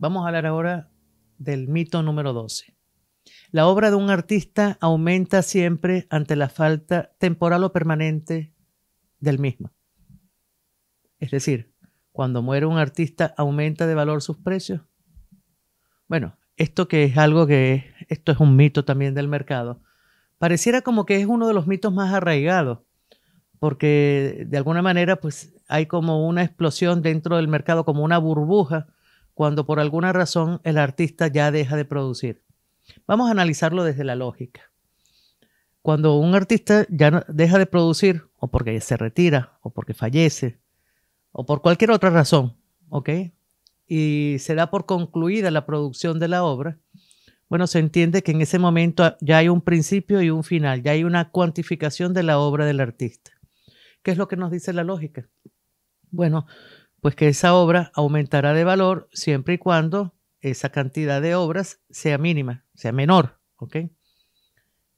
Vamos a hablar ahora del mito número 12. La obra de un artista aumenta siempre ante la falta temporal o permanente del mismo. Es decir, cuando muere un artista, ¿aumenta de valor sus precios? Bueno, esto que es algo que, esto es un mito también del mercado, pareciera como que es uno de los mitos más arraigados, porque de alguna manera pues hay como una explosión dentro del mercado, como una burbuja cuando por alguna razón el artista ya deja de producir. Vamos a analizarlo desde la lógica. Cuando un artista ya deja de producir, o porque se retira, o porque fallece, o por cualquier otra razón, ¿ok? Y se da por concluida la producción de la obra, bueno, se entiende que en ese momento ya hay un principio y un final, ya hay una cuantificación de la obra del artista. ¿Qué es lo que nos dice la lógica? Bueno, pues que esa obra aumentará de valor siempre y cuando esa cantidad de obras sea mínima, sea menor, ¿ok?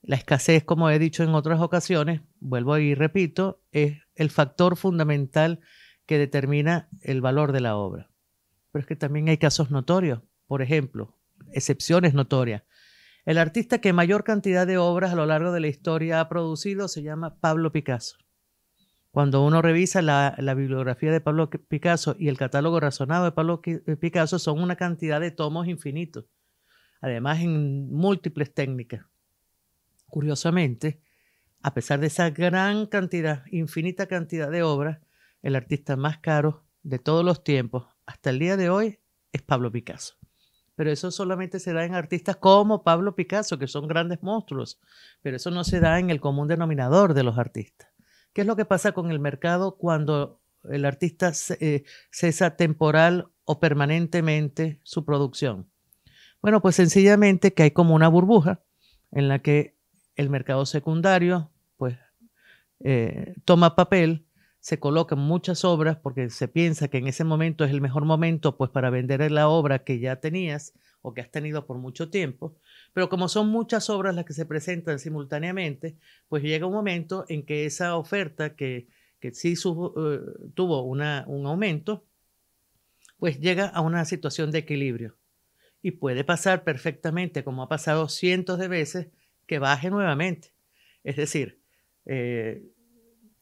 La escasez, como he dicho en otras ocasiones, vuelvo y repito, es el factor fundamental que determina el valor de la obra. Pero es que también hay casos notorios, por ejemplo, excepciones notorias. El artista que mayor cantidad de obras a lo largo de la historia ha producido se llama Pablo Picasso. Cuando uno revisa la, bibliografía de Pablo Picasso y el catálogo razonado de Pablo eh, Picasso, son una cantidad de tomos infinitos, además en múltiples técnicas. Curiosamente, a pesar de esa gran cantidad, infinita cantidad de obras, el artista más caro de todos los tiempos hasta el día de hoy es Pablo Picasso. Pero eso solamente se da en artistas como Pablo Picasso, que son grandes monstruos, pero eso no se da en el común denominador de los artistas. ¿Qué es lo que pasa con el mercado cuando el artista eh, cesa temporal o permanentemente su producción? Bueno, pues sencillamente que hay como una burbuja en la que el mercado secundario pues eh, toma papel, se colocan muchas obras porque se piensa que en ese momento es el mejor momento pues para vender la obra que ya tenías o que has tenido por mucho tiempo, pero como son muchas obras las que se presentan simultáneamente, pues llega un momento en que esa oferta que, que sí eh, tuvo un aumento, pues llega a una situación de equilibrio. Y puede pasar perfectamente, como ha pasado cientos de veces, que baje nuevamente. Es decir, eh,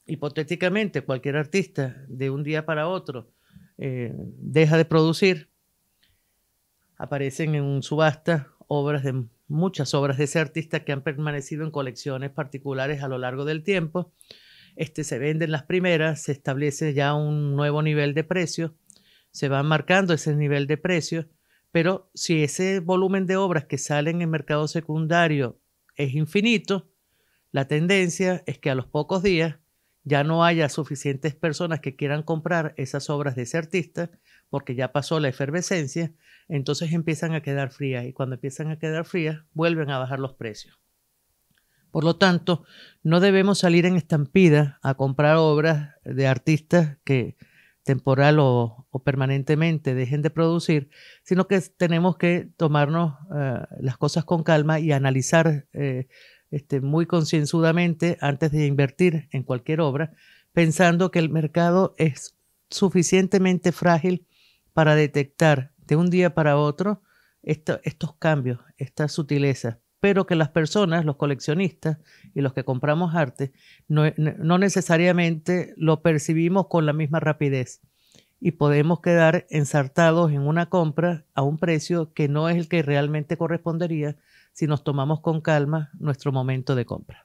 hipotéticamente cualquier artista de un día para otro eh, deja de producir aparecen en un subasta obras de muchas obras de ese artista que han permanecido en colecciones particulares a lo largo del tiempo. Este, se venden las primeras, se establece ya un nuevo nivel de precio, se va marcando ese nivel de precio, pero si ese volumen de obras que salen en mercado secundario es infinito, la tendencia es que a los pocos días ya no haya suficientes personas que quieran comprar esas obras de ese artista porque ya pasó la efervescencia, entonces empiezan a quedar frías y cuando empiezan a quedar frías vuelven a bajar los precios. Por lo tanto, no debemos salir en estampida a comprar obras de artistas que temporal o, permanentemente dejen de producir, sino que tenemos que tomarnos eh, las cosas con calma y analizar eh, este, muy concienzudamente antes de invertir en cualquier obra, pensando que el mercado es suficientemente frágil para detectar de un día para otro estos cambios, estas sutilezas, pero que las personas, los coleccionistas y los que compramos arte, no necesariamente lo percibimos con la misma rapidez y podemos quedar ensartados en una compra a un precio que no es el que realmente correspondería si nos tomamos con calma nuestro momento de compra.